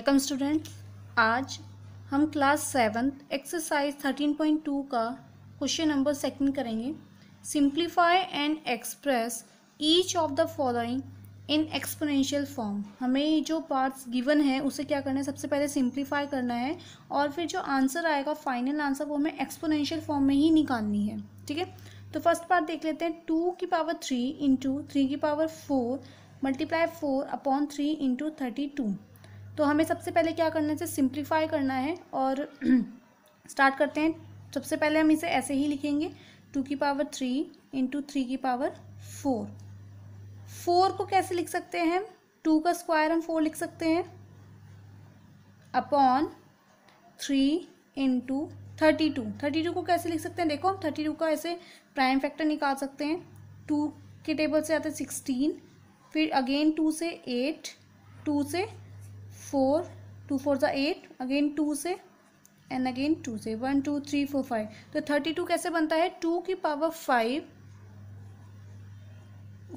welcome students आज हम class seventh exercise thirteen point two का क्वेश्चन नंबर सेकंड करेंगे simplify and express each of the following in exponential form हमें जो parts given है उसे क्या करना है सबसे पहले सिंप्लीफाई करना है और फिर जो आंसर आएगा फाइनल आंसर वो हमें एक्सपोनेंशियल फॉर्म में ही निकालनी है ठीक है तो फर्स्ट पार्ट देख लेते हैं टू की पावर थ्री इंटू थ्री की power four multiply four upon three into thirty two तो हमें सबसे पहले क्या करना है सिंप्लीफाई करना है और स्टार्ट करते हैं सबसे पहले हम इसे ऐसे ही लिखेंगे टू की पावर थ्री इंटू थ्री की पावर फोर फोर को कैसे लिख सकते हैं टू का स्क्वायर हम फोर लिख सकते हैं upon three into thirty two thirty two को कैसे लिख सकते हैं देखो हम थर्टी टू का ऐसे प्राइम फैक्टर निकाल सकते हैं टू के टेबल से आता है सिक्सटीन फिर अगेन टू से एट टू से फोर टू फोर ज़ा एट अगेन टू से एंड अगेन टू से one two three four five तो थर्टी टू कैसे बनता है टू की पावर फाइव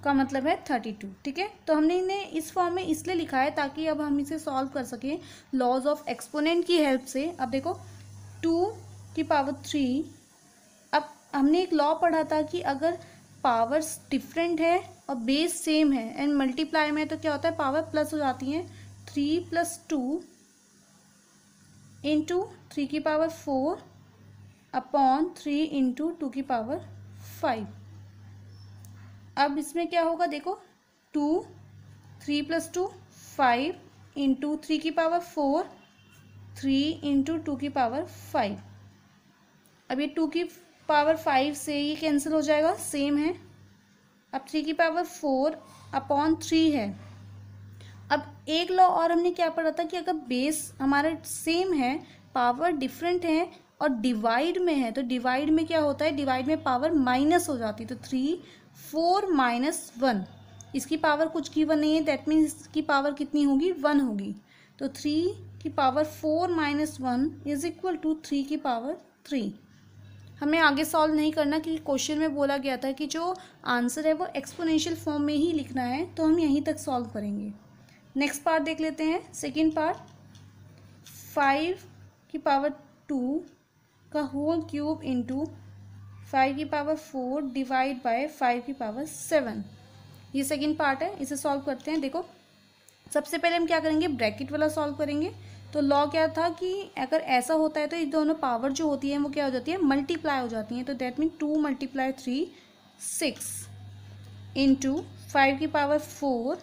का मतलब है थर्टी टू ठीक है तो हमने इन्हें इस फॉर्म में इसलिए लिखा है ताकि अब हम इसे सॉल्व कर सकें लॉज ऑफ एक्सपोनेंट की हेल्प से अब देखो टू की पावर थ्री अब हमने एक लॉ पढ़ा था कि अगर पावर्स डिफरेंट है और बेस सेम है एंड मल्टीप्लाई में तो क्या होता है पावर प्लस हो जाती हैं three plus two into three की power four upon three into two की पावर फाइव अब इसमें क्या होगा देखो two three plus two five into three की power four three into two की पावर फाइव अब ये टू की पावर फाइव से ये कैंसिल हो जाएगा सेम है अब थ्री की पावर फोर अपॉन थ्री है अब एक लॉ और हमने क्या पढ़ा था कि अगर बेस हमारा सेम है पावर डिफरेंट है और डिवाइड में है तो डिवाइड में क्या होता है डिवाइड में पावर माइनस हो जाती है तो थ्री फोर माइनस वन इसकी पावर कुछ की वन नहीं है दैट मीन्स इसकी पावर कितनी होगी वन होगी तो थ्री की power four minus one is equal to three की पावर थ्री हमें आगे सॉल्व नहीं करना क्योंकि क्वेश्चन में बोला गया था कि जो आंसर है वो एक्सपोनेंशियल फॉर्म में ही लिखना है तो हम यहीं तक सॉल्व करेंगे नेक्स्ट पार्ट देख लेते हैं सेकेंड पार्ट फाइव की पावर टू का होल क्यूब इंटू फाइव की power four divide by five की पावर सेवन ये सेकेंड पार्ट है इसे सॉल्व करते हैं देखो सबसे पहले हम क्या करेंगे ब्रैकेट वाला सॉल्व करेंगे तो लॉ क्या था कि अगर ऐसा होता है तो ये दोनों पावर जो होती है वो क्या हो जाती है मल्टीप्लाई हो जाती हैं तो that mean to multiply three six into five की power four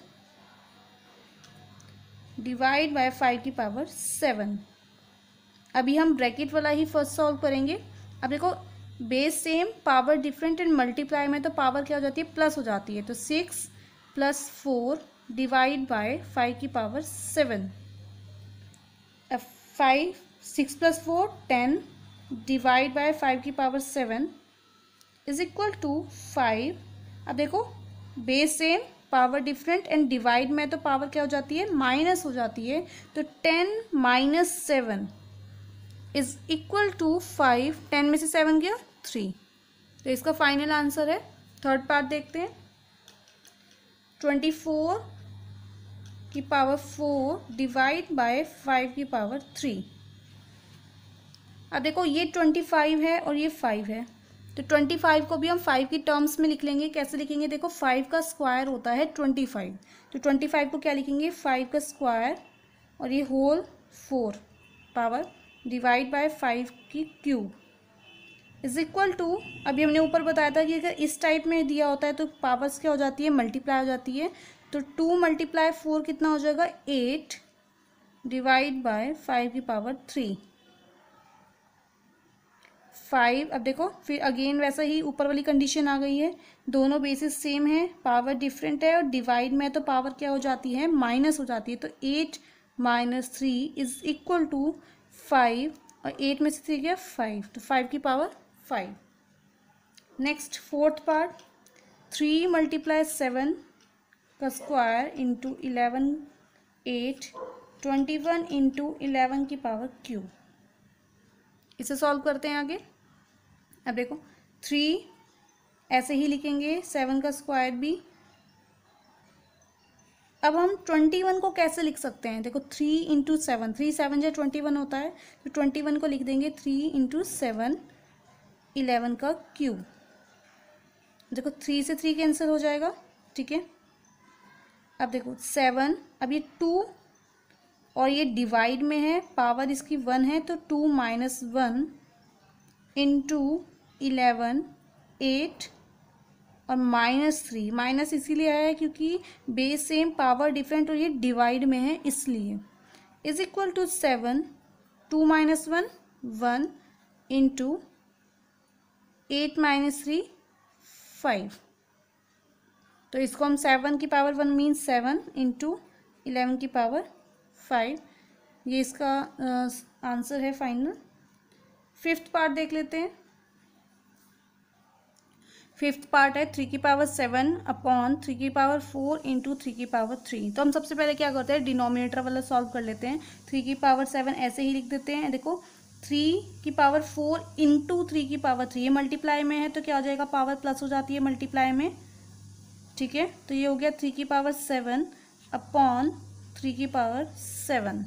divide by five की पावर सेवन अभी हम ब्रैकेट वाला ही फर्स्ट सॉल्व करेंगे अब देखो base same power different and multiply में तो पावर क्या हो जाती है प्लस हो जाती है तो six plus four divide by five की power seven five six plus four ten divide by five की power seven is equal to five अब देखो base same power different and divide में तो पावर क्या हो जाती है माइनस हो जाती है तो ten minus seven is equal to five ten में से सेवन गया थ्री तो इसका फाइनल आंसर है थर्ड पार्ट देखते हैं ट्वेंटी फोर की power four divide by five की पावर थ्री अब देखो ये ट्वेंटी फाइव है और ये फाइव है तो ट्वेंटी फाइव को भी हम फाइव की टर्म्स में लिख लेंगे कैसे लिखेंगे देखो फाइव का स्क्वायर होता है ट्वेंटी फाइव तो ट्वेंटी फाइव को क्या लिखेंगे फाइव का स्क्वायर और ये whole four power divide by five की क्यूब इज इक्वल टू अभी हमने ऊपर बताया था कि अगर इस टाइप में दिया होता है तो पावर्स क्या हो जाती है मल्टीप्लाई हो जाती है तो टू मल्टीप्लाई फोर कितना हो जाएगा एट डिवाइड बाय फाइव की पावर थ्री फाइव अब देखो फिर अगेन वैसा ही ऊपर वाली कंडीशन आ गई है दोनों बेसिस सेम है पावर डिफरेंट है और डिवाइड में तो पावर क्या हो जाती है माइनस हो जाती है तो eight minus three is equal to five और एट में से थ्री गया फाइव तो फाइव की power five next fourth part three multiply seven का square into eleven eight twenty one into eleven की पावर क्यू इसे सॉल्व करते हैं आगे अब देखो थ्री ऐसे ही लिखेंगे सेवन का स्क्वायर भी अब हम ट्वेंटी वन को कैसे लिख सकते हैं देखो three into seven three seven जो ट्वेंटी वन होता है तो ट्वेंटी वन को लिख देंगे थ्री इंटू सेवन इलेवन का क्यूब देखो थ्री से थ्री कैंसिल हो जाएगा ठीक है अब देखो सेवन अब ये टू और ये डिवाइड में है पावर इसकी वन है तो two minus one into eleven eight और माइनस थ्री माइनस इसीलिए आया है क्योंकि बेस सेम पावर डिफरेंट और ये डिवाइड में है इसलिए is equal to seven two minus one one into eight minus three five तो इसको हम सेवन की power one means seven into eleven की पावर फाइव ये इसका आंसर है फाइनल फिफ्थ पार्ट देख लेते हैं फिफ्थ पार्ट है थ्री की पावर सेवन अपॉन थ्री की पावर फोर इंटू थ्री की पावर थ्री तो हम सबसे पहले क्या करते हैं डिनोमिनेटर वाला सॉल्व कर लेते हैं थ्री की पावर सेवन ऐसे ही लिख देते हैं देखो थ्री की पावर फोर इंटू थ्री की पावर थ्री ये मल्टीप्लाई में है तो क्या हो जाएगा पावर प्लस हो जाती है मल्टीप्लाई में ठीक है तो ये हो गया थ्री की पावर सेवन अपॉन थ्री की पावर सेवन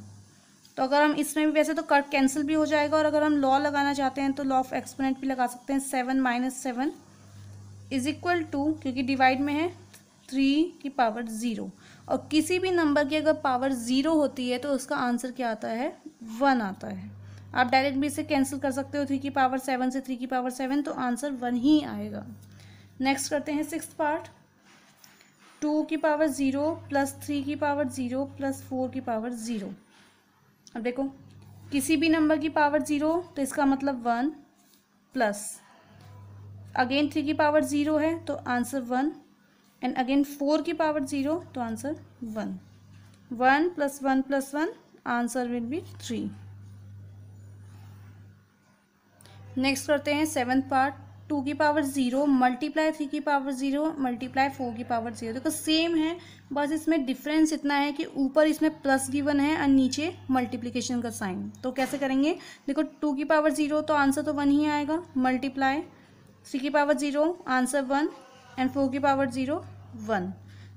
तो अगर हम इसमें भी वैसे तो कट कैंसिल भी हो जाएगा और अगर हम लॉ लगाना चाहते हैं तो लॉ ऑफ एक्सपोनेंट भी लगा सकते हैं seven minus seven is equal to क्योंकि डिवाइड में है थ्री की पावर ज़ीरो और किसी भी नंबर की अगर पावर ज़ीरो होती है तो उसका आंसर क्या आता है वन आता है आप डायरेक्ट भी इसे कैंसिल कर सकते हो थ्री की पावर सेवन से थ्री की पावर सेवन तो आंसर वन ही आएगा नेक्स्ट करते हैं सिक्स पार्ट टू की पावर ज़ीरो प्लस थ्री की पावर ज़ीरो प्लस फोर की पावर ज़ीरो अब देखो किसी भी नंबर की पावर ज़ीरो तो इसका मतलब वन प्लस अगेन थ्री की पावर ज़ीरो है तो answer one and again four की पावर ज़ीरो तो answer one one plus one plus one answer will be three next करते हैं सेवन पार्ट टू की पावर ज़ीरो मल्टीप्लाई थ्री की power zero multiply four की power zero देखो same है बस इसमें डिफरेंस इतना है कि ऊपर इसमें प्लस गिवन है और नीचे मल्टीप्लीकेशन का साइन तो कैसे करेंगे देखो टू की पावर ज़ीरो तो आंसर तो वन ही आएगा मल्टीप्लाई थ्री की power zero answer one and four की पावर ज़ीरो वन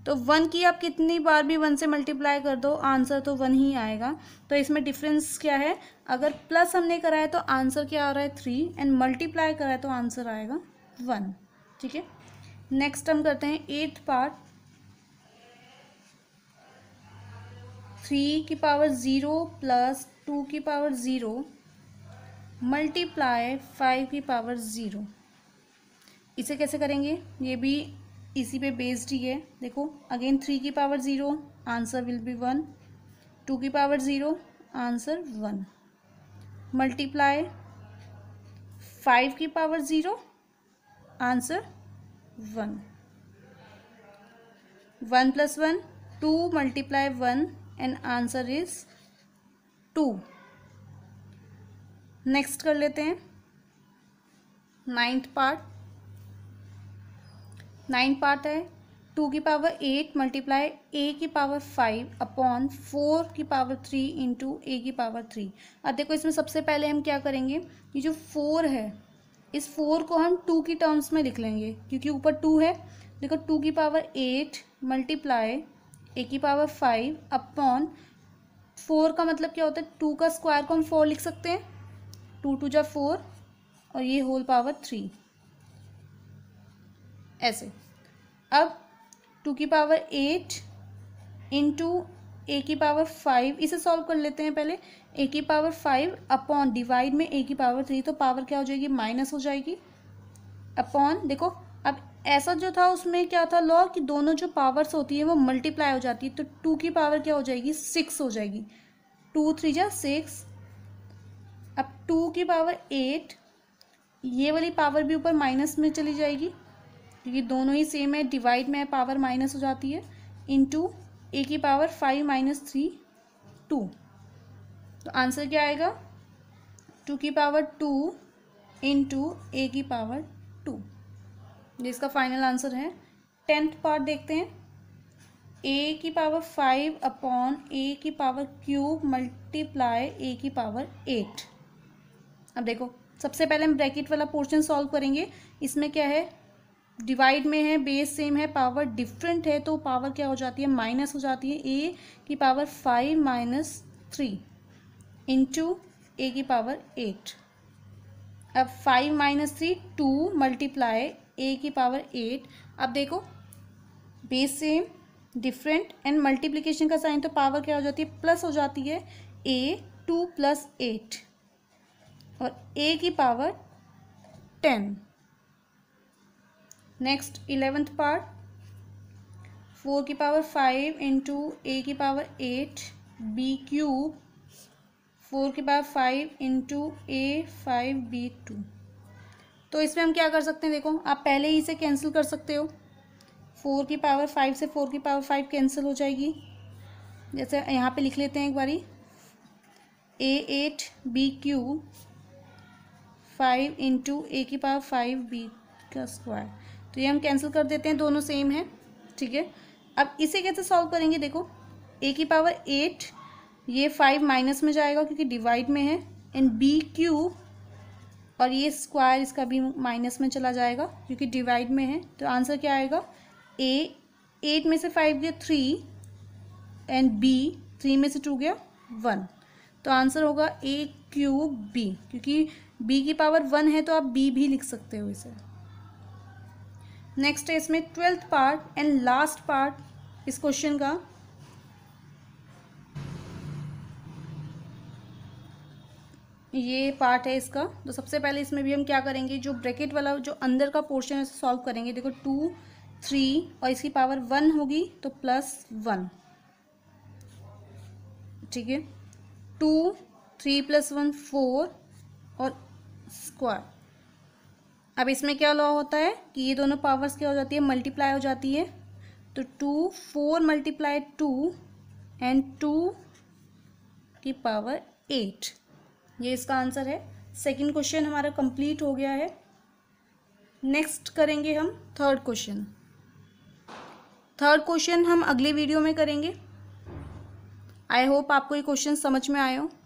तो वन की आप कितनी बार भी वन से मल्टीप्लाई कर दो आंसर तो वन ही आएगा तो इसमें डिफरेंस क्या है अगर प्लस हमने करा है तो आंसर क्या आ रहा है थ्री एंड मल्टीप्लाई करा है तो आंसर आएगा वन ठीक है नेक्स्ट हम करते हैं एट पार्ट थ्री की पावर ज़ीरो प्लस टू की पावर ज़ीरो मल्टीप्लाई फाइव की पावर ज़ीरो इसे कैसे करेंगे ये भी इसी पे बेस्ड ही है देखो अगेन थ्री की power zero answer will be one two की power zero answer one multiply five की power zero answer one one plus one two multiply one and answer is two next कर लेते हैं ninth part nine part है two की power eight multiply A की power five upon four की power three into A की power three अब देखो इसमें सबसे पहले हम क्या करेंगे ये जो फोर है इस फोर को हम टू की टर्म्स में लिख लेंगे क्योंकि ऊपर टू है देखो टू की पावर एट मल्टीप्लाई ए की पावर फाइव अपॉन फोर का मतलब क्या होता है टू का स्क्वायर को हम फोर लिख सकते हैं टू टू जा फोर और ये होल पावर थ्री ऐसे अब टू की पावर एट इंटू ए की पावर फाइव इसे सॉल्व कर लेते हैं पहले ए की पावर फाइव अपॉन डिवाइड में ए की पावर थ्री तो पावर क्या हो जाएगी माइनस हो जाएगी अपॉन देखो अब ऐसा जो था उसमें क्या था लॉ कि दोनों जो पावर्स होती है वो मल्टीप्लाई हो जाती है तो टू की पावर क्या हो जाएगी सिक्स हो जाएगी टू थ्री जा सिक्स अब टू की पावर एट ये वाली पावर भी ऊपर माइनस में चली जाएगी क्योंकि दोनों ही सेम है डिवाइड में पावर माइनस हो जाती है इंटू ए की power five minus three two तो आंसर क्या आएगा टू की पावर टू इंटू ए की पावर टू जिसका फाइनल आंसर है टेंथ पार्ट देखते हैं ए की पावर फाइव अपॉन ए की पावर क्यूब मल्टीप्लाई ए की पावर एट अब देखो सबसे पहले हम ब्रैकेट वाला पोर्शन सॉल्व करेंगे इसमें क्या है डिवाइड में है बेस सेम है पावर डिफरेंट है तो पावर क्या हो जाती है माइनस हो जाती है ए की power five minus three into A की पावर एट अब five minus three two multiply A की पावर एट अब देखो base same different and multiplication का साइन तो पावर क्या हो जाती है प्लस हो जाती है ए टू प्लस एट और ए की power ten next eleventh part four की पावर फाइव इंटू ए की power eight B cube four की power five into A five B two तो इसमें हम क्या कर सकते हैं देखो आप पहले ही इसे कैंसिल कर सकते हो फोर की पावर फाइव से फोर की पावर फाइव कैंसिल हो जाएगी जैसे यहाँ पे लिख लेते हैं एक बारी A eight B cube five into A की पावर फाइव बी का स्क्वायर तो ये हम कैंसिल कर देते हैं दोनों सेम है ठीक है अब इसे कैसे सॉल्व करेंगे देखो ए की पावर एट ये फाइव माइनस में जाएगा क्योंकि डिवाइड में है एंड बी क्यू और ये स्क्वायर इसका भी माइनस में चला जाएगा क्योंकि डिवाइड में है तो आंसर क्या आएगा ए एट में से फाइव गया थ्री एंड बी थ्री में से टू गया वन तो आंसर होगा ए क्यूब बी क्योंकि बी की पावर वन है तो आप बी भी लिख सकते हो इसे नेक्स्ट है इसमें twelfth part and last part इस क्वेश्चन का ये पार्ट है इसका तो सबसे पहले इसमें भी हम क्या करेंगे जो ब्रैकेट वाला जो अंदर का पोर्शन है सॉल्व करेंगे देखो टू थ्री और इसकी पावर वन होगी तो प्लस वन ठीक है two three plus one four और स्क्वायर अब इसमें क्या लॉ होता है कि ये दोनों पावर्स क्या हो जाती है मल्टीप्लाई हो जाती है तो two four multiply two and two की पावर एट ये इसका आंसर है सेकंड क्वेश्चन हमारा कंप्लीट हो गया है नेक्स्ट करेंगे हम थर्ड क्वेश्चन थर्ड क्वेश्चन हम अगले वीडियो में करेंगे आई होप आपको ये क्वेश्चन समझ में आए हो